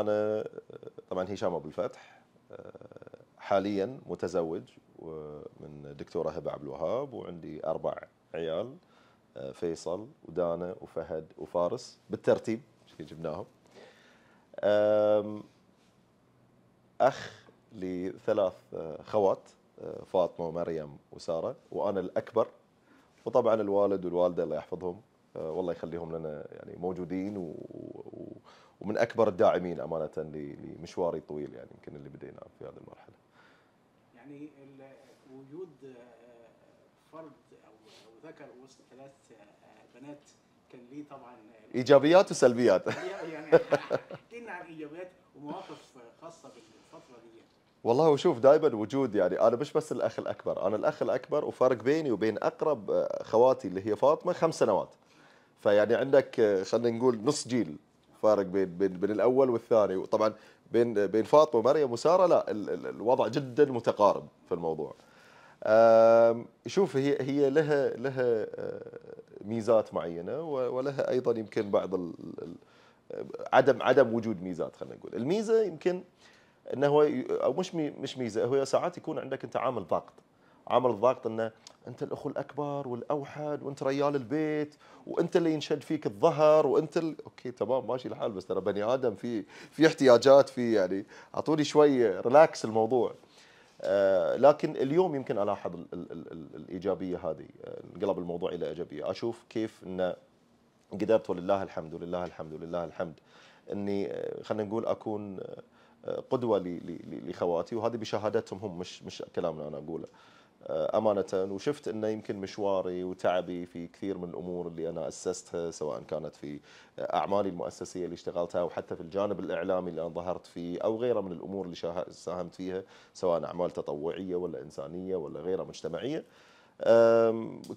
انا طبعا هشام ابو الفتح حاليا متزوج من دكتوره هبه عبد الوهاب وعندي اربع عيال فيصل ودانا وفهد وفارس بالترتيب جبناهم اخ لثلاث خوات فاطمه ومريم وساره وانا الاكبر وطبعا الوالد والوالده الله يحفظهم والله يخليهم لنا يعني موجودين و... ومن اكبر الداعمين امانه لمشواري الطويل يعني يمكن اللي بديناه في هذه المرحله. يعني وجود آه، فرد او ذكر وسط ثلاث آه، بنات كان ليه طبعا آه، ايجابيات وسلبيات يعني احكينا نعم عن ايجابيات ومواقف خاصه بالفتره دي والله وشوف دائما وجود يعني انا مش بس الاخ الاكبر انا الاخ الاكبر وفرق بيني وبين اقرب خواتي اللي هي فاطمه خمس سنوات فيعني عندك خلينا نقول نص جيل فارق بين بين بين الاول والثاني وطبعا بين بين فاطمه ومريم وساره لا الوضع جدا متقارب في الموضوع شوف هي هي لها لها آه، ميزات معينه ولها ايضا يمكن بعض ال عدم عدم وجود ميزات خلينا نقول الميزه يمكن انه هو او مش مش ميزه هو ساعات يكون عندك انت عامل ضغط عامل الضغط انه انت الاخ الاكبر والاوحد وانت ريال البيت وانت اللي ينشد فيك الظهر وانت ال... اوكي تمام ماشي الحال بس ترى بني ادم في في احتياجات في يعني اعطوني شوي ريلاكس الموضوع آه لكن اليوم يمكن الاحظ ال ال ال ال الايجابيه هذه انقلب الموضوع الى ايجابيه اشوف كيف ان قدرت ولله الحمد ولله الحمد ولله الحمد اني آه، خلينا نقول اكون آه، قدوه لخواتي وهذه بشهادتهم هم مش مش كلامنا انا اقوله امانه وشفت انه يمكن مشواري وتعبي في كثير من الامور اللي انا اسستها سواء كانت في اعمالي المؤسسيه اللي اشتغلتها وحتى في الجانب الاعلامي اللي انا ظهرت فيه او غيره من الامور اللي ساهمت فيها سواء اعمال تطوعيه ولا انسانيه ولا غيرها مجتمعيه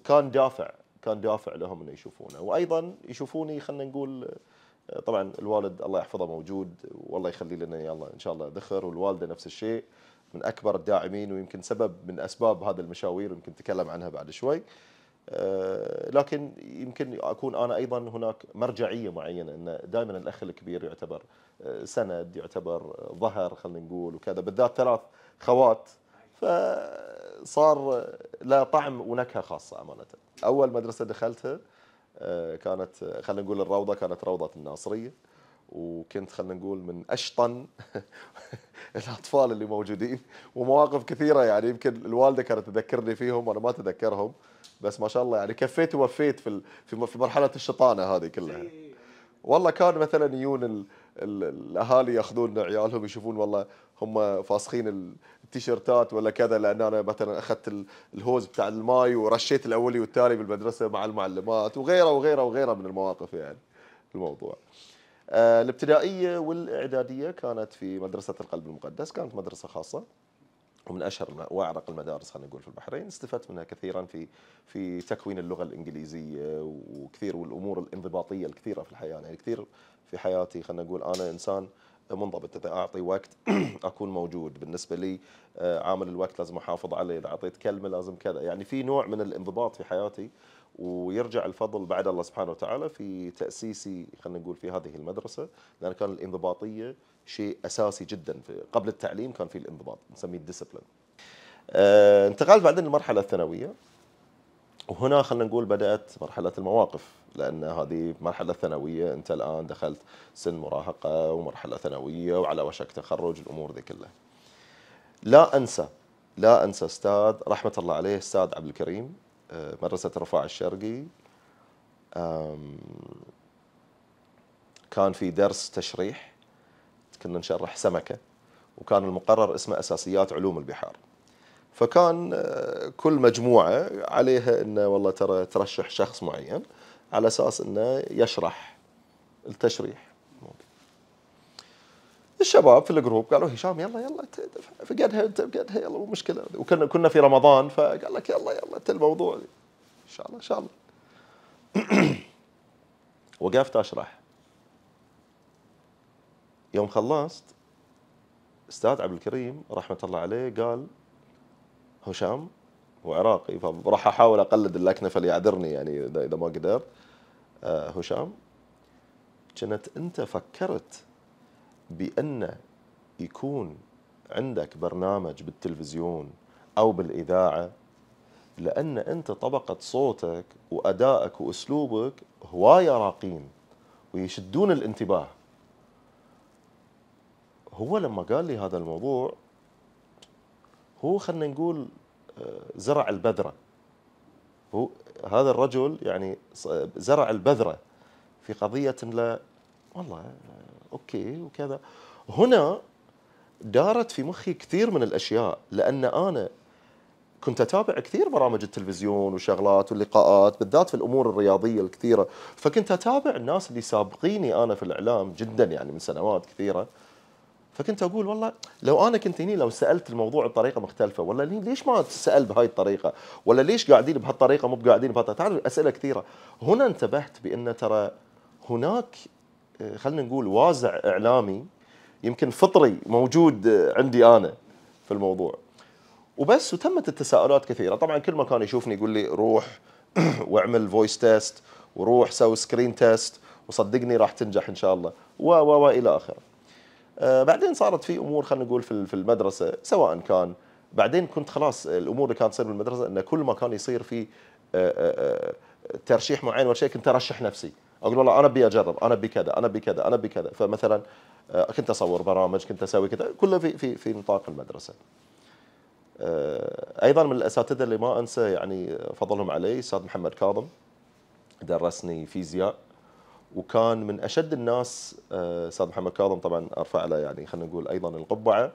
كان دافع كان دافع لهم انه يشوفونه وايضا يشوفوني خلينا نقول طبعا الوالد الله يحفظه موجود والله يخلي لنا يلا ان شاء الله ذخر والوالده نفس الشيء من اكبر الداعمين ويمكن سبب من اسباب هذا المشاوير ويمكن نتكلم عنها بعد شوي آه، لكن يمكن اكون انا ايضا هناك مرجعيه معينه ان دائما الاخ الكبير يعتبر آه، سند يعتبر آه، ظهر خلينا نقول وكذا بالذات ثلاث خوات فصار له طعم ونكهه خاصه امانه اول مدرسه دخلتها كانت خلينا نقول الروضه كانت روضه الناصريه وكنت خلينا نقول من اشطن الاطفال اللي موجودين ومواقف كثيره يعني يمكن الوالده كانت تذكرني فيهم وانا ما تذكرهم بس ما شاء الله يعني كفيت ووفيت في في مرحله الشطانه هذه كلها والله كان مثلا يجون الاهالي ياخذون عيالهم يشوفون والله هم فاسخين التيشيرتات ولا كذا لان انا مثلا اخذت الهوز بتاع الماي ورشيت الاولي والتالي بالمدرسه مع المعلمات وغيره وغيره وغيره من المواقف يعني الموضوع. آه، الابتدائيه والاعداديه كانت في مدرسه القلب المقدس كانت مدرسه خاصه ومن اشهر واعرق المدارس خلينا نقول في البحرين استفدت منها كثيرا في في تكوين اللغه الانجليزيه وكثير والامور الانضباطيه الكثيره في الحياه يعني كثير في حياتي خلينا نقول انا انسان منضبط اذا اعطي وقت اكون موجود بالنسبه لي آه، عامل الوقت لازم احافظ عليه اذا اعطيت كلمه لازم كذا يعني في نوع من الانضباط في حياتي ويرجع الفضل بعد الله سبحانه وتعالى في تاسيسي خلينا نقول في هذه المدرسه لان كان الانضباطيه شيء اساسي جدا في قبل التعليم كان في الانضباط نسميه الديسبلين. آه انتقلت بعدين للمرحله الثانويه وهنا خلينا نقول بدات مرحله المواقف لان هذه مرحله ثانويه انت الان دخلت سن مراهقه ومرحله ثانويه وعلى وشك تخرج الامور ذي كلها. لا انسى لا انسى استاذ رحمه الله عليه استاذ عبد الكريم مدرسة رفاع الشرقي كان في درس تشريح كنا نشرح سمكة وكان المقرر اسمه أساسيات علوم البحار فكان آه، كل مجموعة عليها أنه والله ترى ترشح شخص معين على أساس أنه يشرح التشريح الشباب في الجروب قالوا هشام يلا يلا فقدها انت فقدها يلا مو مشكله وكنا كنا في رمضان فقال لك يلا يلا انت الموضوع ان شاء الله ان شاء الله وقفت اشرح يوم خلصت استاذ عبد الكريم رحمه الله عليه قال هشام هو عراقي فراح احاول اقلد اللكنه فليعذرني يعني اذا ما قدرت آه، هشام كنت انت فكرت بأن يكون عندك برنامج بالتلفزيون أو بالإذاعة لأن أنت طبقة صوتك وأدائك وأسلوبك هواية راقين ويشدون الانتباه هو لما قال لي هذا الموضوع هو خلينا نقول آه، زرع البذرة هو هذا الرجل يعني زرع البذرة في قضية لا والله اوكي وكذا هنا دارت في مخي كثير من الاشياء لان انا كنت اتابع كثير برامج التلفزيون وشغلات واللقاءات بالذات في الامور الرياضيه الكثيره فكنت اتابع الناس اللي سابقيني انا في الاعلام جدا يعني من سنوات كثيره فكنت اقول والله لو انا كنت هني لو سالت الموضوع بطريقه مختلفه ولا ليش ما تسال بهاي الطريقه ولا ليش قاعدين بهالطريقه مو قاعدين بهالطريقه تعرف اسئله كثيره هنا انتبهت بان ترى هناك خلينا نقول وازع اعلامي يمكن فطري موجود عندي انا في الموضوع وبس وتمت التساؤلات كثيره طبعا كل ما كان يشوفني يقول لي روح واعمل فويس تيست وروح سوي سكرين تيست وصدقني راح تنجح ان شاء الله و و والى اخره آه بعدين صارت في امور خلينا نقول في المدرسه سواء كان بعدين كنت خلاص الامور اللي كانت تصير بالمدرسه ان كل ما كان يصير في آآ آه، آآ آه، آه، ترشيح معين ولا شيء كنت ارشح نفسي اقول والله انا ابي اجرب انا ابي كذا انا ابي كذا انا ابي كذا فمثلا آه، كنت اصور برامج كنت اسوي كذا كله في في في نطاق المدرسه آه، ايضا من الاساتذه اللي ما انسى يعني فضلهم علي استاذ محمد كاظم درسني فيزياء وكان من اشد الناس آه، استاذ محمد كاظم طبعا ارفع له يعني خلينا نقول ايضا القبعه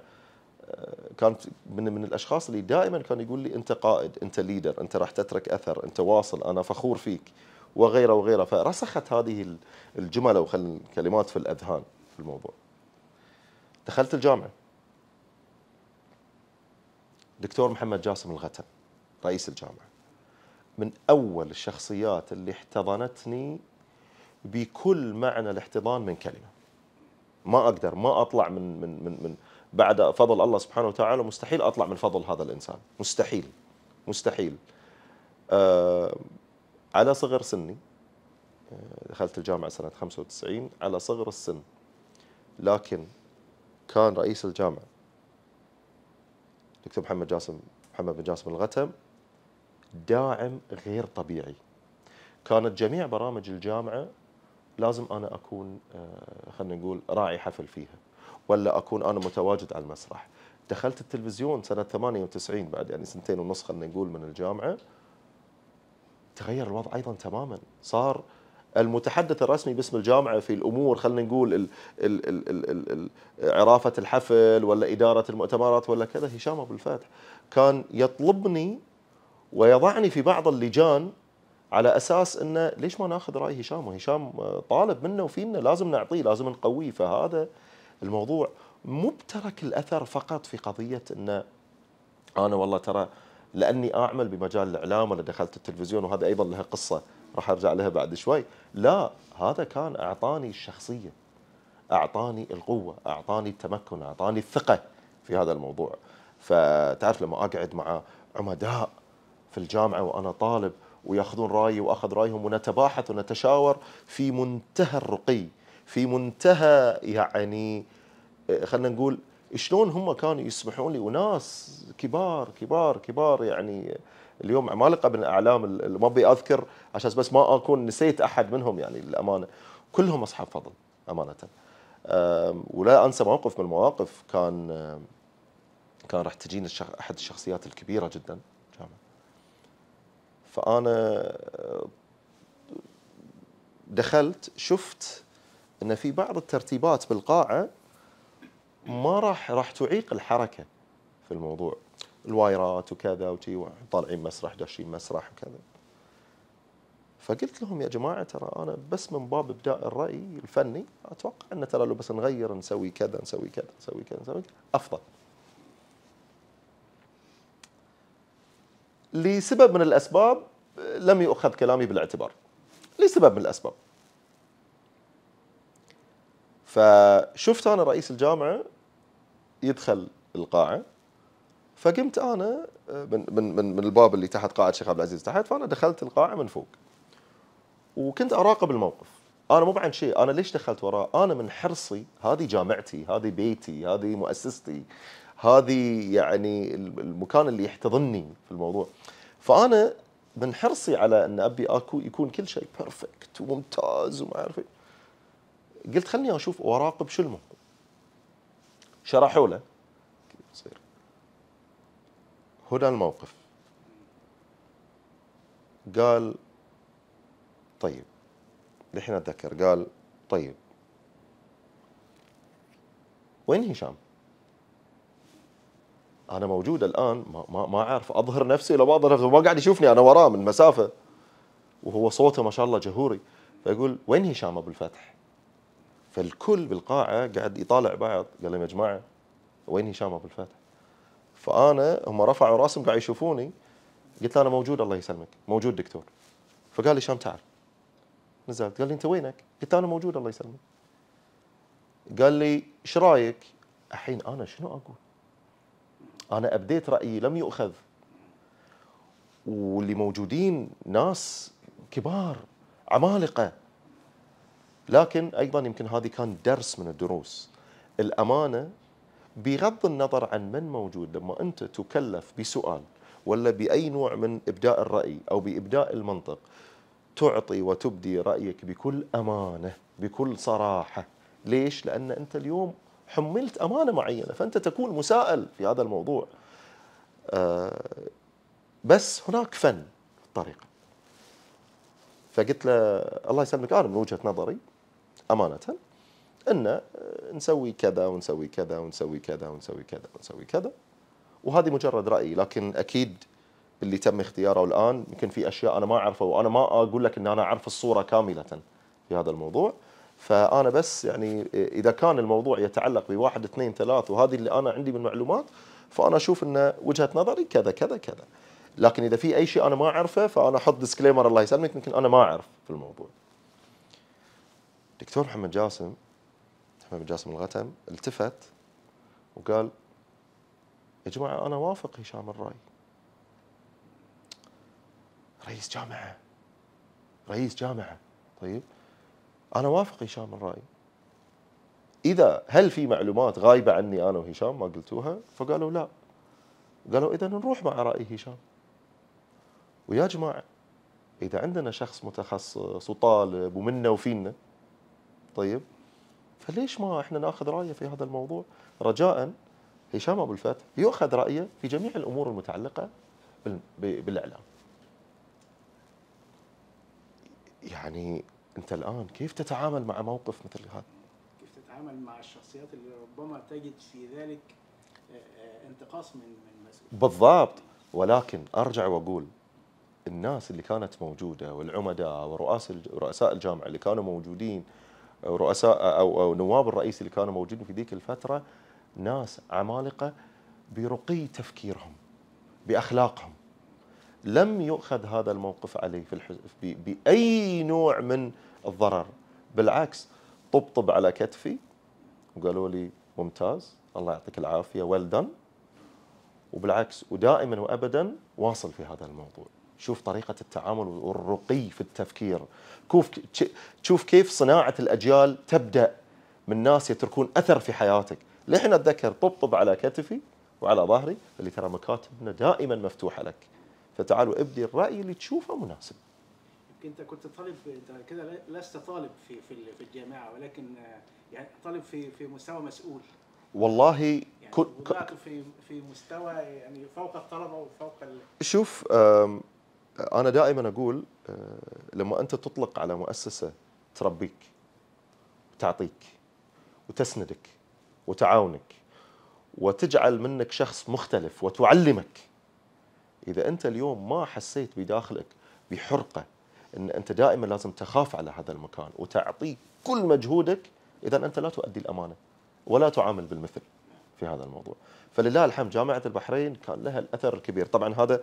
كان من من الاشخاص اللي دائما كان يقول لي انت قائد انت ليدر انت راح تترك اثر انت واصل انا فخور فيك وغيره وغيره فرسخت هذه الجمل او الكلمات في الاذهان في الموضوع دخلت الجامعه دكتور محمد جاسم الغتم رئيس الجامعه من اول الشخصيات اللي احتضنتني بكل معنى الاحتضان من كلمه ما اقدر ما اطلع من من من, من بعد فضل الله سبحانه وتعالى مستحيل اطلع من فضل هذا الانسان مستحيل مستحيل أه على صغر سني آه، دخلت الجامعة سنة 95 على صغر السن لكن كان رئيس الجامعة دكتور محمد جاسم محمد بن جاسم الغتم داعم غير طبيعي كانت جميع برامج الجامعة لازم أنا أكون آه، خلينا نقول راعي حفل فيها ولا أكون أنا متواجد على المسرح دخلت التلفزيون سنة 98 بعد يعني سنتين ونص خلينا نقول من الجامعة تغير الوضع ايضا تماما صار المتحدث الرسمي باسم الجامعه في الامور خلينا نقول الـ الـ الـ الـ الـ عرافه الحفل ولا اداره المؤتمرات ولا كذا هشام ابو الفتح كان يطلبني ويضعني في بعض اللجان على اساس انه ليش ما ناخذ راي هشام وهشام طالب منا وفينا لازم نعطيه لازم نقويه فهذا الموضوع مبترك الاثر فقط في قضيه انه انا والله ترى لاني اعمل بمجال الاعلام وانا دخلت التلفزيون وهذا ايضا لها قصه راح ارجع لها بعد شوي لا هذا كان اعطاني الشخصيه اعطاني القوه اعطاني التمكن اعطاني الثقه في هذا الموضوع فتعرف لما اقعد مع عمداء في الجامعه وانا طالب وياخذون رايي واخذ رايهم ونتباحث ونتشاور في منتهى الرقي في منتهى يعني خلينا نقول شلون هم كانوا يسمحون لي وناس كبار كبار كبار يعني اليوم عمالقه من الاعلام ما ابي اذكر عشان بس ما اكون نسيت احد منهم يعني للامانه كلهم اصحاب فضل امانه ولا انسى موقف من المواقف كان كان راح تجيني احد الشخصيات الكبيره جدا جامعه فانا دخلت شفت ان في بعض الترتيبات بالقاعه ما راح راح تعيق الحركه في الموضوع الوايرات وكذا وتي طالعين مسرح داشين مسرح وكذا فقلت لهم يا جماعه ترى انا بس من باب ابداء الراي الفني اتوقع ان ترى لو بس نغير نسوي كذا نسوي كذا نسوي كذا نسوي كذا افضل لسبب من الاسباب لم يؤخذ كلامي بالاعتبار لسبب من الاسباب فشفت انا رئيس الجامعه يدخل القاعه فقمت انا آه، من من من الباب اللي تحت قاعه الشيخ عبد العزيز تحت فانا دخلت القاعه من فوق وكنت اراقب الموقف انا مو بعد شيء انا ليش دخلت وراه انا من حرصي هذه جامعتي هذه بيتي هذه مؤسستي هذه يعني المكان اللي يحتضني في الموضوع فانا من حرصي على ان ابي اكو يكون كل شيء بيرفكت وممتاز وما اعرف إيه. قلت خلني اشوف واراقب شو الموقف شرحوا له يصير هنا الموقف قال طيب الحين اتذكر قال طيب وين هشام؟ انا موجود الان ما ما, ما اعرف اظهر نفسي لو اظهر نفسي ما قاعد يشوفني انا وراه من مسافه وهو صوته ما شاء الله جهوري فيقول وين هشام ابو الفتح؟ فالكل بالقاعه قاعد يطالع بعض قال لهم يا جماعه وين هشام ابو الفتح؟ فانا هم رفعوا راسهم قاعد يشوفوني قلت له انا موجود الله يسلمك موجود دكتور فقال لي هشام تعال نزلت قال لي انت وينك؟ قلت له انا موجود الله يسلمك قال لي ايش رايك؟ الحين انا شنو اقول؟ انا ابديت رايي لم يؤخذ واللي موجودين ناس كبار عمالقه لكن ايضا يمكن هذه كان درس من الدروس الامانه بغض النظر عن من موجود لما انت تكلف بسؤال ولا باي نوع من ابداء الراي او بابداء المنطق تعطي وتبدي رايك بكل امانه بكل صراحه ليش لان انت اليوم حملت امانه معينه فانت تكون مساءل في هذا الموضوع آه بس هناك فن في الطريقه فقلت له الله يسلمك انا من وجهه نظري امانه ان آه، نسوي كذا ونسوي كذا ونسوي كذا ونسوي كذا ونسوي كذا وهذه مجرد رايي لكن اكيد اللي تم اختياره الان يمكن في اشياء انا ما اعرفها وانا ما اقول لك ان انا اعرف الصوره كامله في هذا الموضوع فانا بس يعني اذا كان الموضوع يتعلق بواحد اثنين ثلاث وهذه اللي انا عندي من معلومات فانا اشوف ان وجهه نظري كذا كذا كذا لكن اذا في اي شيء انا ما اعرفه فانا احط ديسكليمر الله يسلمك يمكن انا ما اعرف في الموضوع دكتور محمد جاسم محمد جاسم الغتم التفت وقال يا جماعة أنا وافق هشام الرأي رئيس جامعة رئيس جامعة طيب أنا وافق هشام الرأي إذا هل في معلومات غايبة عني أنا وهشام ما قلتوها فقالوا لا قالوا إذا نروح مع رأي هشام ويا جماعة إذا عندنا شخص متخصص وطالب ومنا وفينا طيب فليش ما احنا ناخذ رايه في هذا الموضوع رجاء هشام ابو الفتح يؤخذ رايه في جميع الامور المتعلقه بالاعلام يعني انت الان كيف تتعامل مع موقف مثل هذا كيف تتعامل مع الشخصيات اللي ربما تجد في ذلك آه، آه، انتقاص من من بالضبط ولكن ارجع واقول الناس اللي كانت موجوده والعمداء ورؤساء رؤساء الجامعه اللي كانوا موجودين رؤساء او او نواب الرئيس اللي كانوا موجودين في ذيك الفتره ناس عمالقه برقي تفكيرهم باخلاقهم لم يؤخذ هذا الموقف عليه في الحزب باي نوع من الضرر بالعكس طبطب على كتفي وقالوا لي ممتاز الله يعطيك العافيه ويل well وبالعكس ودائما وابدا واصل في هذا الموضوع شوف طريقة التعامل والرقي في التفكير كوف تشوف كيف صناعة الأجيال تبدأ من ناس يتركون أثر في حياتك لحين أتذكر طبطب على كتفي وعلى ظهري اللي ترى مكاتبنا دائما مفتوحة لك فتعال وابدي الرأي اللي تشوفه مناسب انت كنت طالب انت كده لست طالب في في في الجامعه ولكن يعني طالب في في مستوى مسؤول والله يعني كنت في في مستوى يعني فوق الطلبه وفوق شوف انا دائما اقول آه، لما انت تطلق على مؤسسه تربيك وتعطيك وتسندك وتعاونك وتجعل منك شخص مختلف وتعلمك اذا انت اليوم ما حسيت بداخلك بحرقه ان انت دائما لازم تخاف على هذا المكان وتعطي كل مجهودك اذا انت لا تؤدي الامانه ولا تعامل بالمثل في هذا الموضوع فلله الحمد جامعه البحرين كان لها الاثر الكبير طبعا هذا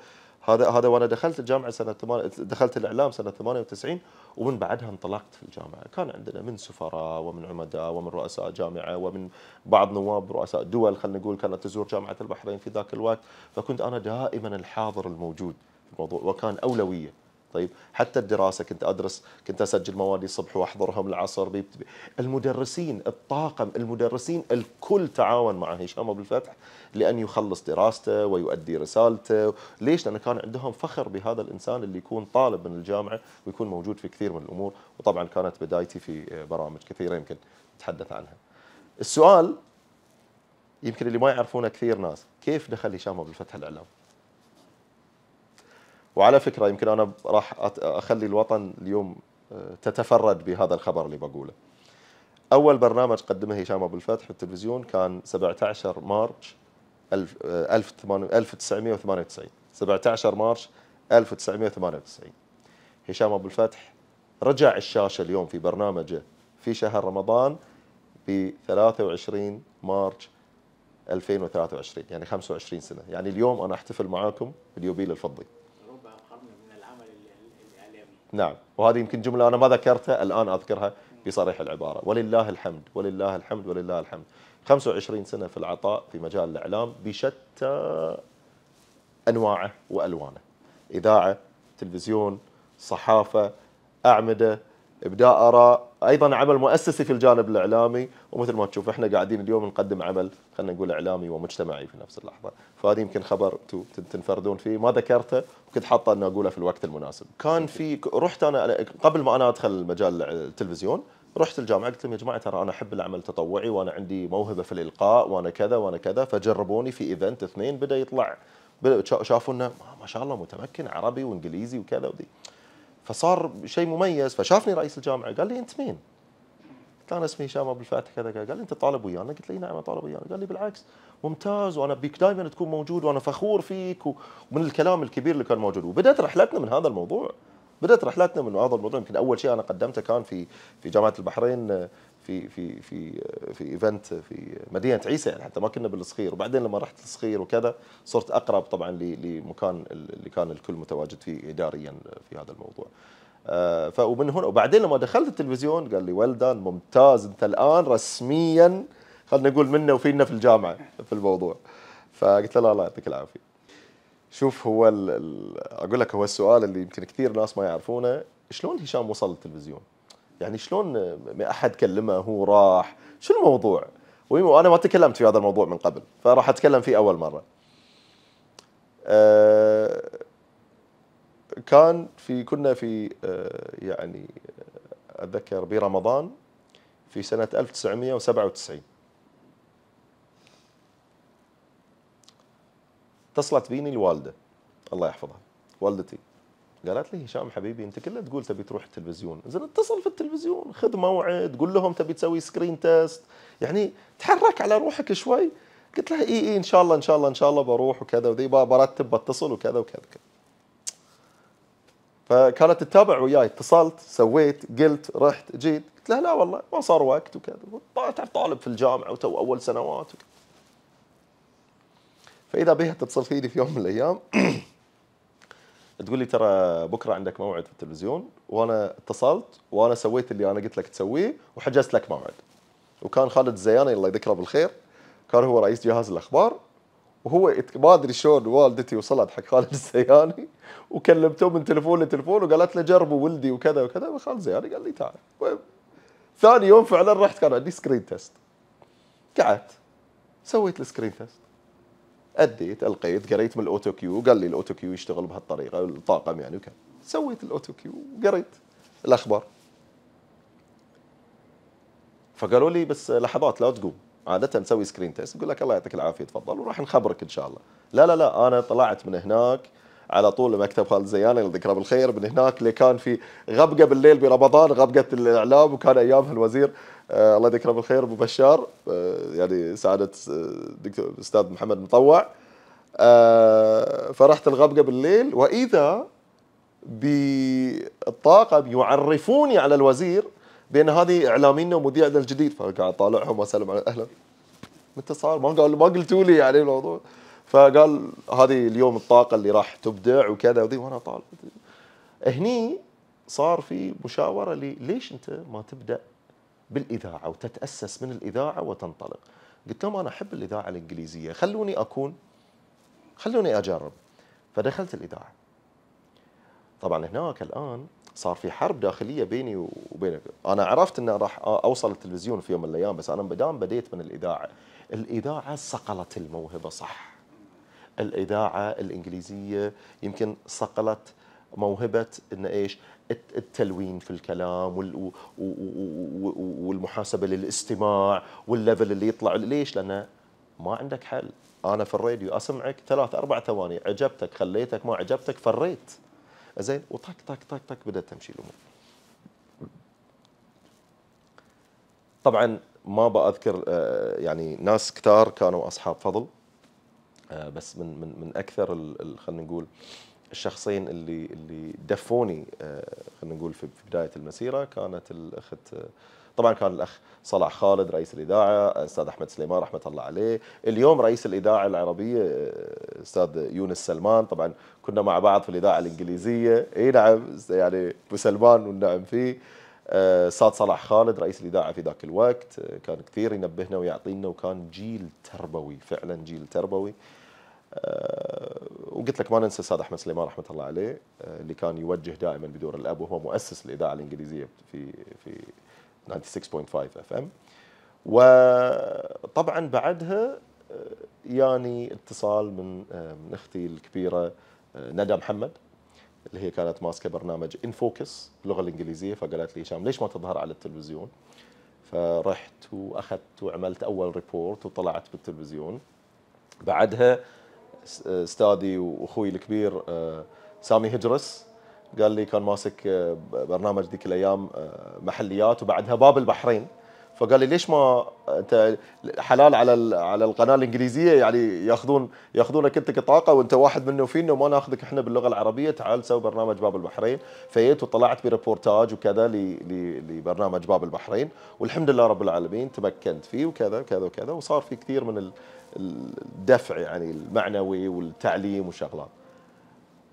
هذا هذا وانا دخلت الجامعه سنه ثمان... دخلت الاعلام سنه 98 ومن بعدها انطلقت في الجامعه، كان عندنا من سفراء ومن عمداء ومن رؤساء جامعه ومن بعض نواب رؤساء دول خلينا نقول كانت تزور جامعه البحرين في ذاك الوقت، فكنت انا دائما الحاضر الموجود في الموضوع وكان اولويه طيب حتى الدراسه كنت ادرس كنت اسجل موادي الصبح واحضرهم العصر بيبتبي. المدرسين الطاقم المدرسين الكل تعاون مع هشام ابو الفتح لان يخلص دراسته ويؤدي رسالته ليش لان كان عندهم فخر بهذا الانسان اللي يكون طالب من الجامعه ويكون موجود في كثير من الامور وطبعا كانت بدايتي في برامج كثيره يمكن تحدث عنها السؤال يمكن اللي ما يعرفونه كثير ناس كيف دخل هشام ابو الفتح الاعلام وعلى فكره يمكن انا راح اخلي الوطن اليوم آه، تتفرد بهذا الخبر اللي بقوله. اول برنامج قدمه هشام ابو الفتح في التلفزيون كان 17 مارش 1998 17 آه، مارش 1998 هشام ابو الفتح رجع الشاشه اليوم في برنامجه في شهر رمضان ب 23 مارش 2023 يعني 25 سنه يعني اليوم انا احتفل معاكم باليوبيل الفضي نعم وهذه يمكن جملة أنا ما ذكرتها الآن أذكرها بصريح العبارة ولله الحمد ولله الحمد ولله الحمد 25 سنة في العطاء في مجال الإعلام بشتى أنواعه وألوانه إذاعة تلفزيون صحافة أعمدة ابداء اراء ايضا عمل مؤسسي في الجانب الاعلامي ومثل ما تشوف احنا قاعدين اليوم نقدم عمل خلينا نقول اعلامي ومجتمعي في نفس اللحظه فهذه يمكن خبر تنفردون فيه ما ذكرته وكنت حاطه اني اقوله في الوقت المناسب كان في رحت انا قبل ما انا ادخل مجال التلفزيون رحت الجامعه قلت لهم يا جماعه ترى انا احب العمل التطوعي وانا عندي موهبه في الالقاء وانا كذا وانا كذا فجربوني في ايفنت اثنين بدا يطلع شافوا انه ما شاء الله متمكن عربي وانجليزي وكذا ودي فصار شيء مميز فشافني رئيس الجامعه قال لي انت مين؟ قلت له انا اسمي هشام ابو الفاتح كذا كذا قال لي انت طالب ويانا؟ قلت له نعم طالب ويانا قال لي بالعكس ممتاز وانا بيك دائما تكون موجود وانا فخور فيك ومن الكلام الكبير اللي كان موجود وبدات رحلتنا من هذا الموضوع بدات رحلتنا من هذا الموضوع يمكن اول شيء انا قدمته كان في في جامعه البحرين في في في في ايفنت في مدينه عيسى يعني حتى ما كنا بالصخير وبعدين لما رحت الصخير وكذا صرت اقرب طبعا لمكان اللي كان الكل متواجد فيه اداريا في هذا الموضوع. آه، فمن هنا وبعدين لما دخلت التلفزيون قال لي ولدان ممتاز انت الان رسميا خلينا نقول منا وفينا في الجامعه في الموضوع. فقلت له لا الله يعطيك العافيه. شوف هو اقول لك هو السؤال اللي يمكن كثير ناس ما يعرفونه شلون هشام وصل للتلفزيون؟ يعني شلون ما احد كلمه هو راح شو الموضوع وانا ما تكلمت في هذا الموضوع من قبل فراح اتكلم فيه اول مره آه، كان في كنا في آه، يعني آه، اتذكر برمضان في سنه 1997 اتصلت بيني الوالده الله يحفظها والدتي قالت لي هشام حبيبي انت كله تقول تبي تروح التلفزيون زين اتصل في التلفزيون خذ موعد قول لهم تبي تسوي سكرين تيست يعني تحرك على روحك شوي قلت لها اي اي ان شاء الله ان شاء الله ان شاء الله بروح وكذا وذي برتب بتصل وكذا وكذا كذا فكانت تتابع وياي اتصلت سويت قلت رحت جيت قلت لها لا والله ما صار وقت وكذا تعرف طالب في الجامعه وتو اول سنوات وكذا فاذا بها تتصل فيني في يوم من الايام تقول لي ترى بكره عندك موعد في التلفزيون وانا اتصلت وانا سويت اللي انا قلت لك تسويه وحجزت لك موعد وكان خالد الزياني الله يذكره بالخير كان هو رئيس جهاز الاخبار وهو ما ادري شلون والدتي وصلت حق خالد الزياني وكلمته من تلفون لتلفون وقالت له جربوا ولدي وكذا وكذا وخالد الزياني قال لي تعال طيب. ثاني يوم فعلا رحت كان عندي سكرين تيست قعدت سويت السكرين تيست اديت القيت قريت من الاوتو كيو قال لي الاوتو كيو يشتغل بهالطريقه الطاقم يعني وكذا سويت الاوتو كيو وقريت الاخبار فقالوا لي بس لحظات لا تقوم عاده نسوي سكرين تيست يقول لك الله يعطيك العافيه تفضل وراح نخبرك ان شاء الله لا لا لا انا طلعت من هناك على طول مكتب خالد زيان الله يذكره بالخير من هناك اللي كان في غبقه بالليل برمضان غبقه الاعلام وكان ايامها الوزير آه، الله يذكره بالخير ابو بشار آه، يعني سعاده الدكتور آه، الاستاذ محمد مطوع فرحت الغبقه بالليل واذا بالطاقم يعرفوني على الوزير بان هذه اعلامينا ومذيعنا الجديد فقاعد اطالعهم واسلم على اهلا متى صار ما قال ما قلتوا لي يعني الموضوع فقال هذه اليوم الطاقه اللي راح تبدع وكذا وذي وانا طالع هني صار في مشاوره لي ليش انت ما تبدا بالإذاعة وتتأسس من الإذاعة وتنطلق قلت لهم أنا أحب الإذاعة الإنجليزية خلوني أكون خلوني أجرب فدخلت الإذاعة طبعا هناك الآن صار في حرب داخلية بيني وبينك أنا عرفت أن راح أوصل التلفزيون في يوم من الأيام بس أنا بدام بديت من الإذاعة الإذاعة صقلت الموهبة صح الإذاعة الإنجليزية يمكن صقلت موهبة أن إيش التلوين في الكلام والمحاسبه للاستماع والليفل اللي يطلع ليش؟ لان ما عندك حل انا في الراديو اسمعك ثلاث اربع ثواني عجبتك خليتك ما عجبتك فريت زين وطق طق طق طق بدات تمشي الامور طبعا ما بأذكر آه، يعني ناس كثار كانوا اصحاب فضل آه، بس من من من اكثر خلينا نقول الشخصين اللي اللي دفوني آه، خلينا نقول في بدايه المسيره كانت الاخت آه، طبعا كان الاخ صلاح خالد رئيس الاذاعه، الاستاذ احمد سليمان رحمه الله عليه، اليوم رئيس الاذاعه العربيه الاستاذ آه، يونس سلمان، طبعا كنا مع بعض في الاذاعه الانجليزيه، اي نعم يعني ابو سلمان والنعم فيه. استاذ صلاح خالد رئيس الاذاعه في ذاك الوقت كان كثير ينبهنا ويعطينا وكان جيل تربوي فعلا جيل تربوي. آه، وقلت لك ما ننسى الاستاذ احمد سليمان رحمه الله عليه آه، اللي كان يوجه دائما بدور الاب وهو مؤسس الاذاعه الانجليزيه في في 96.5 اف ام وطبعا بعدها آه، ياني اتصال من من اختي الكبيره ندى محمد اللي هي كانت ماسكه برنامج انفوكس باللغه الانجليزيه فقالت لي هشام ليش ما تظهر على التلفزيون؟ فرحت واخذت وعملت اول ريبورت وطلعت بالتلفزيون بعدها استاذي آه، واخوي الكبير آه، سامي هجرس قال لي كان ماسك آه، برنامج ذيك الايام محليات وبعدها باب البحرين فقال لي ليش ما انت حلال على على القناه الانجليزيه يعني ياخذون ياخذونك انت كطاقه وانت واحد منه فينا وما ناخذك احنا باللغه العربيه تعال سوي برنامج باب البحرين فجيت وطلعت بريبورتاج وكذا لبرنامج باب البحرين والحمد لله رب العالمين تمكنت فيه وكذا وكذا وكذا وصار في كثير من الدفع يعني المعنوي والتعليم وشغلات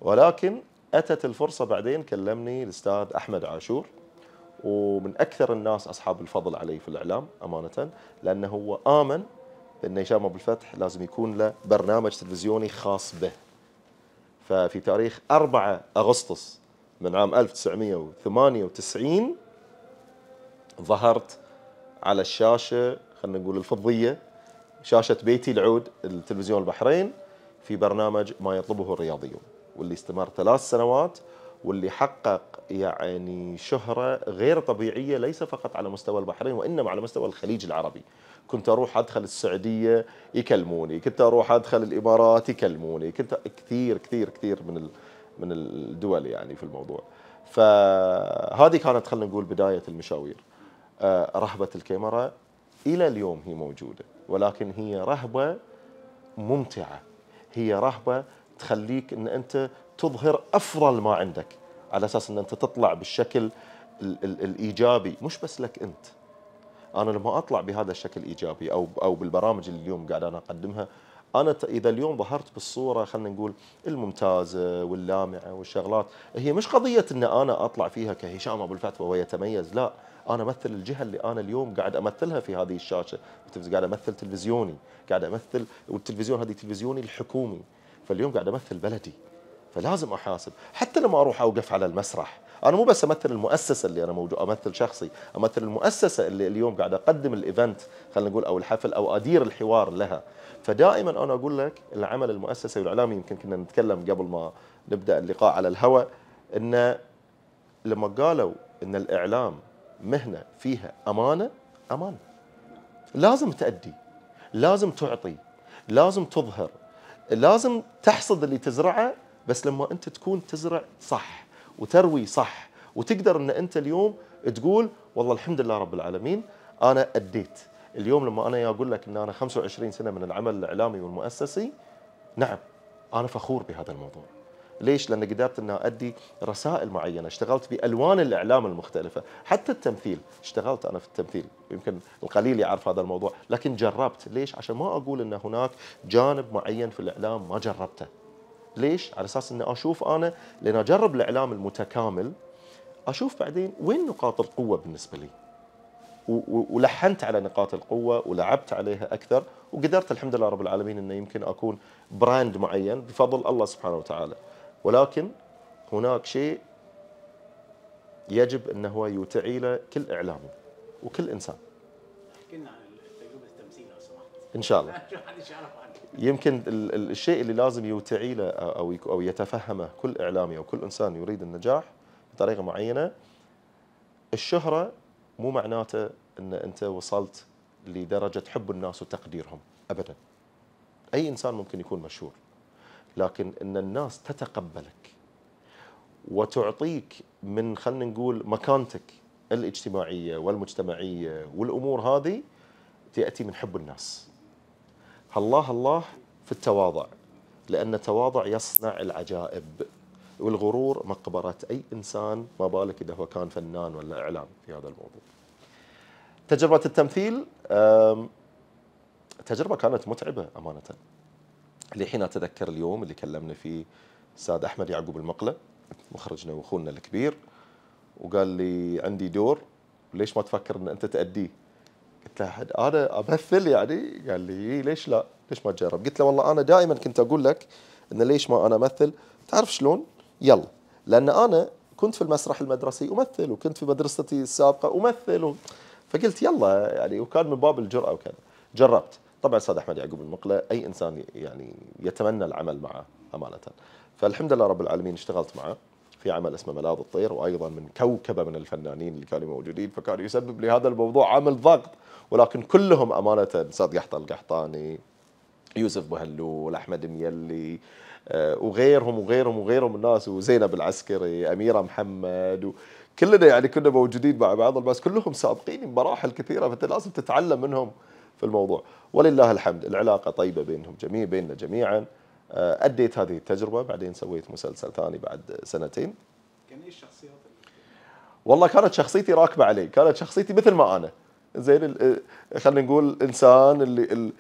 ولكن اتت الفرصه بعدين كلمني الاستاذ احمد عاشور ومن اكثر الناس اصحاب الفضل علي في الاعلام امانه لانه هو امن بان هشام ابو الفتح لازم يكون له برنامج تلفزيوني خاص به. ففي تاريخ 4 اغسطس من عام 1998 ظهرت على الشاشه خلينا نقول الفضيه شاشة بيتي العود التلفزيون البحرين في برنامج ما يطلبه الرياضيون واللي استمر ثلاث سنوات واللي حقق يعني شهرة غير طبيعية ليس فقط على مستوى البحرين وإنما على مستوى الخليج العربي كنت أروح أدخل السعودية يكلموني كنت أروح أدخل الإمارات يكلموني كنت كثير كثير كثير من من الدول يعني في الموضوع فهذه كانت خلينا نقول بداية المشاوير آه، رهبة الكاميرا إلى اليوم هي موجودة ولكن هي رهبة ممتعة هي رهبة تخليك أن أنت تظهر أفضل ما عندك على أساس أن أنت تطلع بالشكل ال ال الإيجابي مش بس لك أنت أنا لما أطلع بهذا الشكل الإيجابي أو أو بالبرامج اللي اليوم قاعد أنا أقدمها انا اذا اليوم ظهرت بالصوره خلينا نقول الممتازه واللامعه والشغلات هي مش قضيه ان انا اطلع فيها كهشام ابو الفتوى وهو يتميز لا انا امثل الجهه اللي انا اليوم قاعد امثلها في هذه الشاشه قاعد امثل تلفزيوني قاعد امثل والتلفزيون هذه تلفزيوني الحكومي فاليوم قاعد امثل بلدي فلازم احاسب حتى لما اروح اوقف على المسرح انا مو بس امثل المؤسسه اللي انا موجود امثل شخصي امثل المؤسسه اللي اليوم قاعد اقدم الايفنت خلينا نقول او الحفل او ادير الحوار لها فدائما انا اقول لك العمل المؤسسي والاعلامي يمكن كنا نتكلم قبل ما نبدا اللقاء على الهواء ان لما قالوا ان الاعلام مهنه فيها امانه امانه لازم تأدي لازم تعطي لازم تظهر لازم تحصد اللي تزرعه بس لما انت تكون تزرع صح وتروي صح وتقدر ان انت اليوم تقول والله الحمد لله رب العالمين انا اديت اليوم لما انا اقول لك ان انا 25 سنه من العمل الاعلامي والمؤسسي نعم انا فخور بهذا الموضوع ليش؟ لان قدرت اني ادي رسائل معينه، اشتغلت بالوان الاعلام المختلفه، حتى التمثيل، اشتغلت انا في التمثيل، يمكن القليل يعرف هذا الموضوع، لكن جربت، ليش؟ عشان ما اقول ان هناك جانب معين في الاعلام ما جربته، ليش؟ على اساس اني اشوف انا لان اجرب الاعلام المتكامل اشوف بعدين وين نقاط القوه بالنسبه لي ولحنت على نقاط القوه ولعبت عليها اكثر وقدرت الحمد لله رب العالمين انه يمكن اكون براند معين بفضل الله سبحانه وتعالى ولكن هناك شيء يجب انه هو يتعي له كل اعلامي وكل انسان. حكينا عن تجربه التمثيل لو سمحت. ان شاء الله. يمكن الشيء اللي لازم يوتعي له او او يتفهمه كل اعلامي او كل انسان يريد النجاح بطريقه معينه الشهره مو معناته ان انت وصلت لدرجه حب الناس وتقديرهم ابدا اي انسان ممكن يكون مشهور لكن ان الناس تتقبلك وتعطيك من خلينا نقول مكانتك الاجتماعيه والمجتمعيه والامور هذه تاتي من حب الناس الله الله في التواضع لأن التواضع يصنع العجائب والغرور مقبرة أي إنسان ما بالك إذا هو كان فنان ولا إعلام في هذا الموضوع تجربة التمثيل تجربة كانت متعبة أمانة لحين أتذكر اليوم اللي كلمنا فيه الأستاذ أحمد يعقوب المقلة مخرجنا وأخونا الكبير وقال لي عندي دور ليش ما تفكر أن أنت تأديه قلت له انا امثل يعني قال لي إيه، ليش لا ليش ما تجرب قلت له والله انا دائما كنت اقول لك ان ليش ما انا امثل تعرف شلون يلا لان انا كنت في المسرح المدرسي امثل وكنت في مدرستي السابقه امثل و... فقلت يلا يعني وكان من باب الجراه وكذا جربت طبعا استاذ احمد يعقوب المقله اي انسان يعني يتمنى العمل معه امانه فالحمد لله رب العالمين اشتغلت معه في عمل اسمه ملاذ الطير وايضا من كوكبه من الفنانين اللي كانوا موجودين فكان يسبب لهذا الموضوع عامل ضغط ولكن كلهم امانه استاذ قحطه القحطاني يوسف بهلول احمد ميلي آه، وغيرهم وغيرهم وغيرهم الناس وزينب العسكري اميره محمد كلنا يعني كنا موجودين مع بعض الناس كلهم سابقين بمراحل كثيره فانت لازم تتعلم منهم في الموضوع ولله الحمد العلاقه طيبه بينهم جميع بيننا جميعا آه، أديت هذه التجربة بعدين سويت مسلسل ثاني بعد سنتين كان إيه الشخصيات والله كانت شخصيتي راكبة علي كانت شخصيتي مثل ما أنا زين آه، خلينا نقول الانسان اللي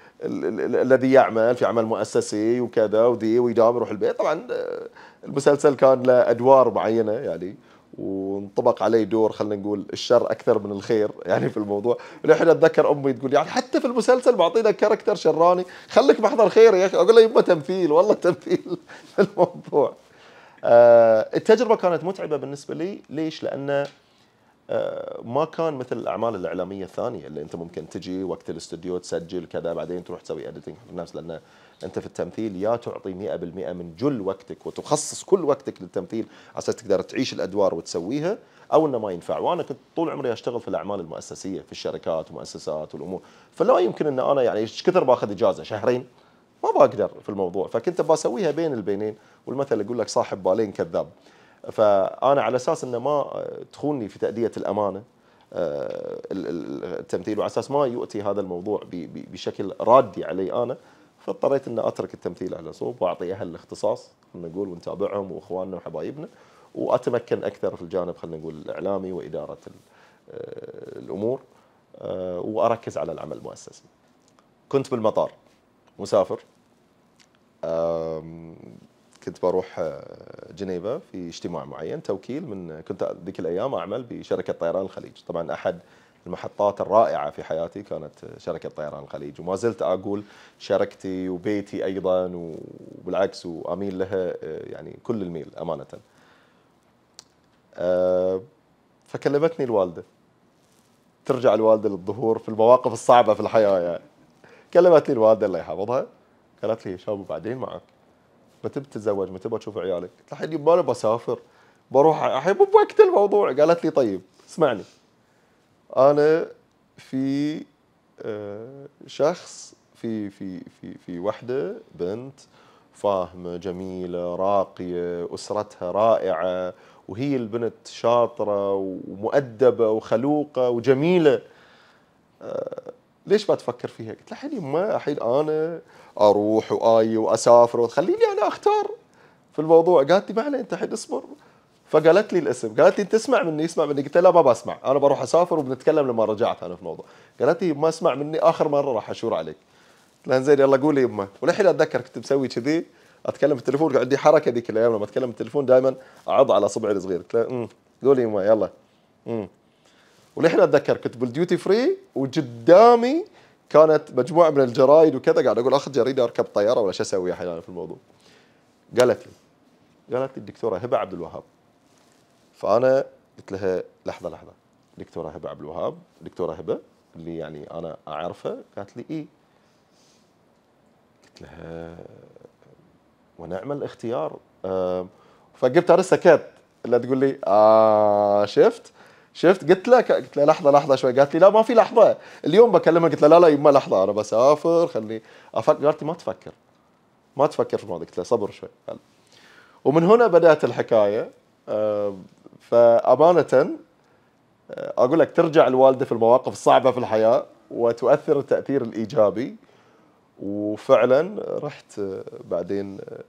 الذي يعمل في عمل مؤسسي وكذا ودي ويداوم يروح البيت طبعا آه، المسلسل كان له ادوار معينه يعني وانطبق علي دور خلينا نقول الشر اكثر من الخير يعني في الموضوع الحين اتذكر امي تقول يعني حتى في المسلسل معطينا كاركتر شراني خليك محضر خير يا اخي اقول له يبا تمثيل والله تمثيل في الموضوع آه التجربه كانت متعبه بالنسبه لي ليش لان آه، ما كان مثل الاعمال الاعلاميه الثانيه اللي انت ممكن تجي وقت الاستوديو تسجل كذا بعدين تروح تسوي اديتنج نفس لان انت في التمثيل يا تعطي 100% من جل وقتك وتخصص كل وقتك للتمثيل على اساس تقدر تعيش الادوار وتسويها او انه ما ينفع وانا كنت طول عمري اشتغل في الاعمال المؤسسيه في الشركات ومؤسسات والامور فلا يمكن ان انا يعني ايش كثر باخذ اجازه شهرين ما بقدر في الموضوع فكنت بسويها بين البينين والمثل يقول لك صاحب بالين كذاب فانا على اساس انه ما تخوني في تاديه الامانه آه، التمثيل وعلى اساس ما يؤتي هذا الموضوع بشكل رادي علي انا فاضطريت اني اترك التمثيل على صوب واعطي اهل الاختصاص خلينا نقول ونتابعهم واخواننا وحبايبنا واتمكن اكثر في الجانب خلينا نقول الاعلامي واداره آه، الامور آه، واركز على العمل المؤسسي. كنت بالمطار مسافر كنت بروح آه، جنيفا في اجتماع معين توكيل من كنت ذيك الايام اعمل بشركه طيران الخليج، طبعا احد المحطات الرائعه في حياتي كانت شركه طيران الخليج وما زلت اقول شركتي وبيتي ايضا وبالعكس واميل لها آه، يعني كل الميل امانه. آه، فكلمتني الوالده ترجع الوالده للظهور في المواقف الصعبه في الحياه يعني. كلمتني الوالده الله يحفظها قالت لي شاب بعدين معك متى بتتزوج متى بتشوف عيالك؟ قلت لها انا بسافر بروح الحين مو بوقت الموضوع قالت لي طيب اسمعني انا في آه، شخص في في في في وحده بنت فاهمه جميله راقيه اسرتها رائعه وهي البنت شاطره ومؤدبه وخلوقه وجميله آه، ليش ما تفكر فيها؟ قلت لها ما الحين انا اروح واي واسافر وخليني انا اختار في الموضوع قالت لي ما انت الحين اصبر فقالت لي الاسم قالت لي تسمع مني اسمع مني قلت لها ما بسمع انا بروح اسافر وبنتكلم لما رجعت انا في الموضوع قالت لي ما اسمع مني اخر مره راح اشور عليك قلت لها زين يلا قولي يما وللحين اتذكر كنت مسوي كذي اتكلم في التليفون عندي حركه ذيك الايام لما اتكلم في التليفون دائما اعض على صبعي الصغير قلت لها أمم، قولي يما يلا امم ولحين اتذكر كنت بالديوتي فري وقدامي كانت مجموعه من الجرايد وكذا قاعد اقول اخذ جريده اركب طياره ولا شو اسوي الحين في الموضوع قالت لي قالت لي الدكتوره هبه عبد الوهاب فانا قلت لها لحظه لحظه دكتوره هبه عبد الوهاب دكتوره هبه اللي يعني انا اعرفها قالت لي اي قلت لها ونعم الاختيار فقلت انا سكت لا تقول لي آه شفت شفت قلت لها قلت لها لحظه لحظه شوي قالت لي لا ما في لحظه اليوم بكلمها قلت لها لا لا يما لحظه انا بسافر خلي افكر قالت لي ما تفكر ما تفكر في الماضي قلت لها صبر شوي ومن هنا بدات الحكايه فامانه آه، اقول لك ترجع الوالده في المواقف الصعبه في الحياه وتؤثر التاثير الايجابي وفعلا رحت آه، بعدين آه،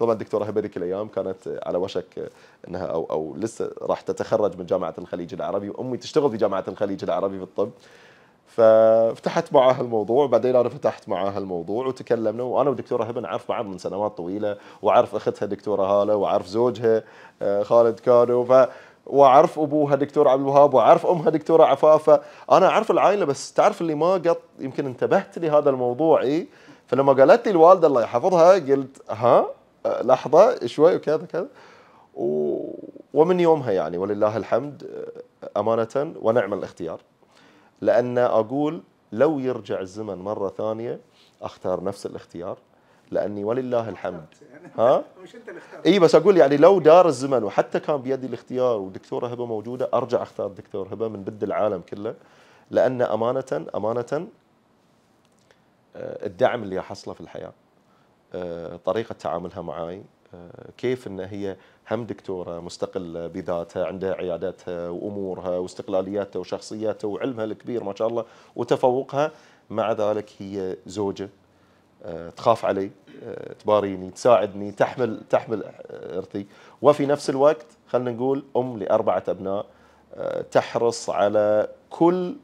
طبعا الدكتوره هبه الايام كانت على وشك انها او او لسه راح تتخرج من جامعه الخليج العربي وامي تشتغل في جامعه الخليج العربي في الطب ففتحت معاها الموضوع بعدين انا فتحت معاها الموضوع وتكلمنا وانا والدكتوره هبه نعرف بعض من سنوات طويله واعرف اختها الدكتوره هاله واعرف زوجها خالد كانو ف واعرف ابوها دكتور عبد الوهاب واعرف امها دكتوره عفافه انا اعرف العائله بس تعرف اللي ما قط يمكن انتبهت لهذا الموضوع اي فلما قالت لي الوالده الله يحفظها قلت ها أه، لحظه شوي وكذا كذا ومن يومها يعني ولله الحمد أه، امانه ونعم الاختيار لان اقول لو يرجع الزمن مره ثانيه اختار نفس الاختيار لاني ولله الحمد يعني ها مش انت اللي اخترت اي بس اقول يعني لو دار الزمن وحتى كان بيدي الاختيار ودكتوره هبه موجوده ارجع اختار الدكتور هبه من بد العالم كله لان امانه امانه آه، الدعم اللي احصله في الحياه آه، طريقه تعاملها معي آه، كيف ان هي هم دكتوره مستقله بذاتها عندها عياداتها وامورها واستقلالياتها وشخصيتها وعلمها الكبير ما شاء الله وتفوقها مع ذلك هي زوجه آه، تخاف علي آه، تباريني تساعدني تحمل تحمل آه، ارثي وفي نفس الوقت خلينا نقول ام لاربعه ابناء تحرص على كل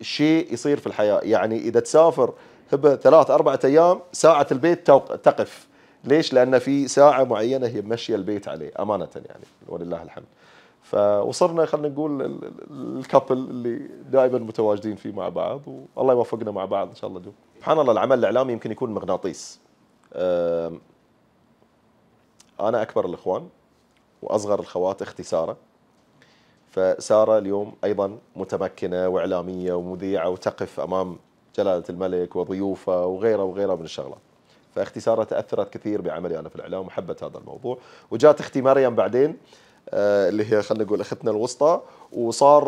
شيء يصير في الحياه يعني اذا تسافر هبه ثلاث اربعة ايام ساعه البيت تقف ليش لان في ساعه معينه هي ماشيه البيت عليه امانه يعني ولله الحمد فوصلنا خلينا نقول الكابل اللي دائما متواجدين فيه مع بعض والله يوفقنا مع بعض ان شاء الله دوم. سبحان الله العمل الاعلامي يمكن يكون مغناطيس. انا اكبر الاخوان واصغر الخوات اختي ساره. فساره اليوم ايضا متمكنه واعلاميه ومذيعه وتقف امام جلاله الملك وضيوفه وغيره وغيره من الشغلات. فاختي ساره تاثرت كثير بعملي انا في الاعلام وحبت هذا الموضوع وجات اختي مريم بعدين آه، اللي هي خلينا نقول اختنا الوسطى وصار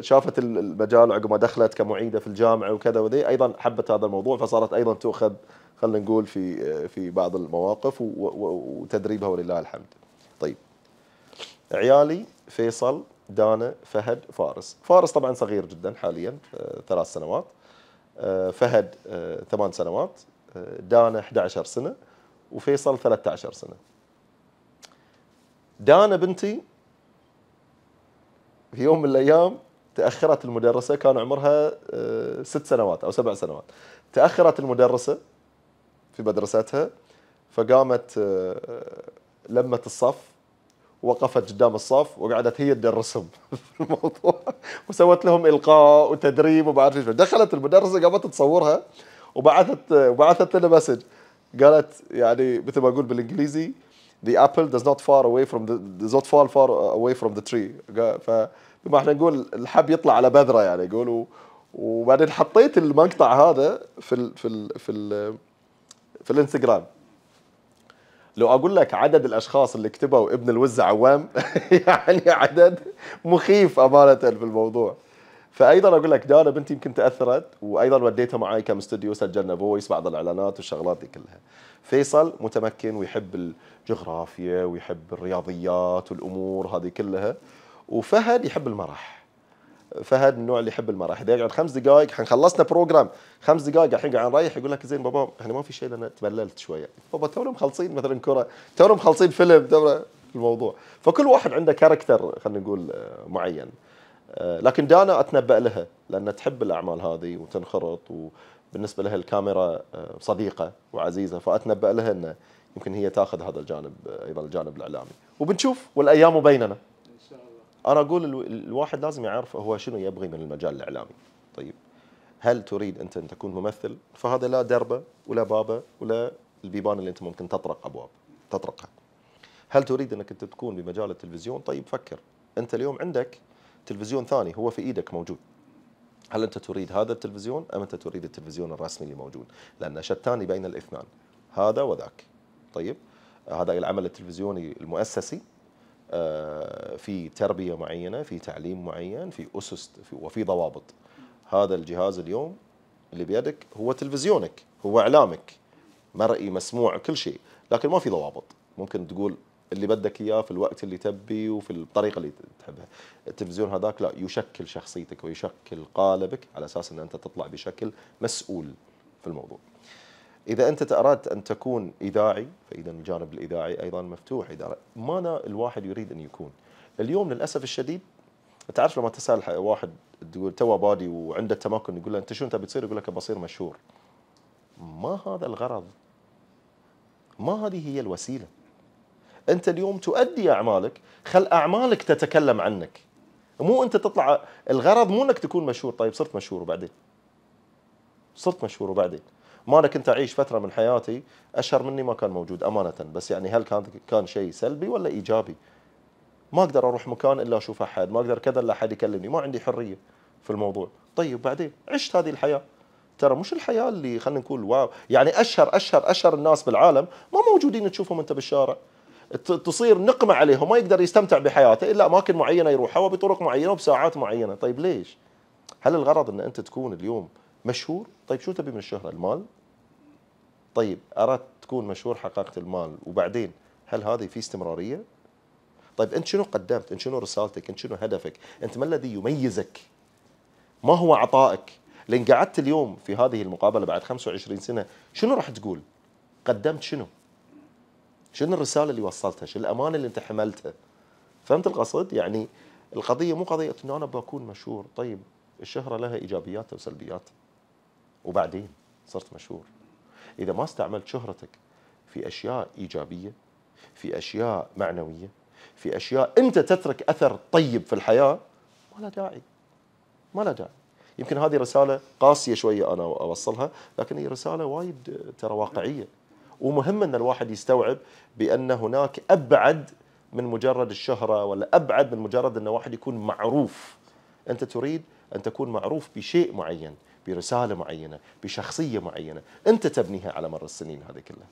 شافت المجال عقب ما دخلت كمعيده في الجامعه وكذا وذي ايضا حبت هذا الموضوع فصارت ايضا تؤخذ خلينا نقول في آه، في بعض المواقف وتدريبها ولله الحمد. طيب عيالي فيصل دانا فهد فارس فارس طبعا صغير جدا حاليا آه، ثلاث سنوات فهد ثمان سنوات دانا 11 سنه وفيصل 13 سنه دانا بنتي في يوم من الايام تاخرت المدرسه كان عمرها آه، ست سنوات او سبع سنوات تاخرت المدرسه في مدرستها فقامت آه، لمت الصف وقفت قدام الصف وقعدت هي تدرسهم في الموضوع وسوت لهم القاء وتدريب وما اعرف دخلت المدرسه قامت تصورها وبعثت وبعثت لنا مسج قالت يعني مثل ما اقول بالانجليزي the apple does not far away from the does not fall far uh, away from the tree ما احنا نقول الحب يطلع على بذره يعني يقولوا وبعدين حطيت المقطع هذا في الـ في الـ في الـ في الانستغرام لو اقول لك عدد الاشخاص اللي كتبوا ابن الوز عوام يعني عدد مخيف امانه في الموضوع فايضا اقول لك دانا بنتي يمكن تاثرت وايضا وديتها معي كم استوديو سجلنا فويس بعض الاعلانات والشغلات دي كلها فيصل متمكن ويحب الجغرافيا ويحب الرياضيات والامور هذه كلها وفهد يحب المرح فهد النوع اللي يحب المرح اذا يقعد خمس دقائق خلصنا بروجرام خمس دقائق الحين قاعد نريح يقول لك زين بابا احنا ما في شيء لان تبللت شويه بابا تونا مخلصين مثلا كره تونا مخلصين فيلم تونا الموضوع فكل واحد عنده كاركتر خلينا نقول آه، معين آه، لكن دانا اتنبا لها لان تحب الاعمال هذه وتنخرط بالنسبه لها الكاميرا آه، صديقه وعزيزه فاتنبا لها انه يمكن هي تاخذ هذا الجانب آه، ايضا الجانب الاعلامي وبنشوف والايام بيننا ان شاء الله انا اقول الواحد لازم يعرف هو شنو يبغي من المجال الاعلامي طيب هل تريد انت ان تكون ممثل فهذا لا دربه ولا بابه ولا البيبان اللي انت ممكن تطرق ابواب تطرقها هل تريد انك انت تكون بمجال التلفزيون طيب فكر انت اليوم عندك تلفزيون ثاني هو في ايدك موجود هل أنت تريد هذا التلفزيون أم أنت تريد التلفزيون الرسمي اللي موجود لأن شتان بين الاثنان هذا وذاك طيب هذا العمل التلفزيوني المؤسسي آه، في تربية معينة في تعليم معين في أسس وفي ضوابط هذا الجهاز اليوم اللي بيدك هو تلفزيونك هو إعلامك مرئي مسموع كل شيء لكن ما في ضوابط ممكن تقول اللي بدك اياه في الوقت اللي تبي وفي الطريقه اللي تحبها التلفزيون هذاك لا يشكل شخصيتك ويشكل قالبك على اساس ان انت تطلع بشكل مسؤول في الموضوع اذا انت اردت ان تكون اذاعي فاذا الجانب الاذاعي ايضا مفتوح اذا ما أنا الواحد يريد ان يكون اليوم للاسف الشديد تعرف لما تسال واحد تقول تو بادي وعنده تمكن يقول له انت شو انت بتصير يقول لك بصير مشهور ما هذا الغرض ما هذه هي الوسيله انت اليوم تؤدي اعمالك خل اعمالك تتكلم عنك مو انت تطلع الغرض مو انك تكون مشهور طيب صرت مشهور وبعدين صرت مشهور وبعدين ما انا كنت اعيش فتره من حياتي اشهر مني ما كان موجود امانه بس يعني هل كان كان شيء سلبي ولا ايجابي ما اقدر اروح مكان الا اشوف احد ما اقدر كذا الا احد يكلمني ما عندي حريه في الموضوع طيب بعدين عشت هذه الحياه ترى مش الحياه اللي خلينا نقول واو يعني اشهر اشهر اشهر الناس بالعالم ما موجودين تشوفهم انت بالشارع تصير نقمه عليه وما يقدر يستمتع بحياته الا اماكن معينه يروحها وبطرق معينه وبساعات معينه، طيب ليش؟ هل الغرض ان انت تكون اليوم مشهور؟ طيب شو تبي من الشهره؟ المال؟ طيب اردت تكون مشهور حققت المال وبعدين هل هذه في استمراريه؟ طيب انت شنو قدمت؟ انت شنو رسالتك؟ انت شنو هدفك؟ انت ما الذي يميزك؟ ما هو عطائك؟ لان قعدت اليوم في هذه المقابله بعد 25 سنه شنو راح تقول؟ قدمت شنو؟ شنو الرساله اللي وصلتها؟ شنو الامانه اللي انت حملتها؟ فهمت القصد؟ يعني القضيه مو قضيه انه انا بكون مشهور، طيب الشهره لها ايجابياتها وسلبياتها. وبعدين صرت مشهور. اذا ما استعملت شهرتك في اشياء ايجابيه، في اشياء معنويه، في اشياء انت تترك اثر طيب في الحياه ما لها داعي. ما لها داعي. يمكن هذه رساله قاسيه شويه انا اوصلها، لكن هي رساله وايد ترى واقعيه. ومهم ان الواحد يستوعب بان هناك ابعد من مجرد الشهره ولا ابعد من مجرد ان واحد يكون معروف انت تريد ان تكون معروف بشيء معين برساله معينه بشخصيه معينه انت تبنيها على مر السنين هذه كلها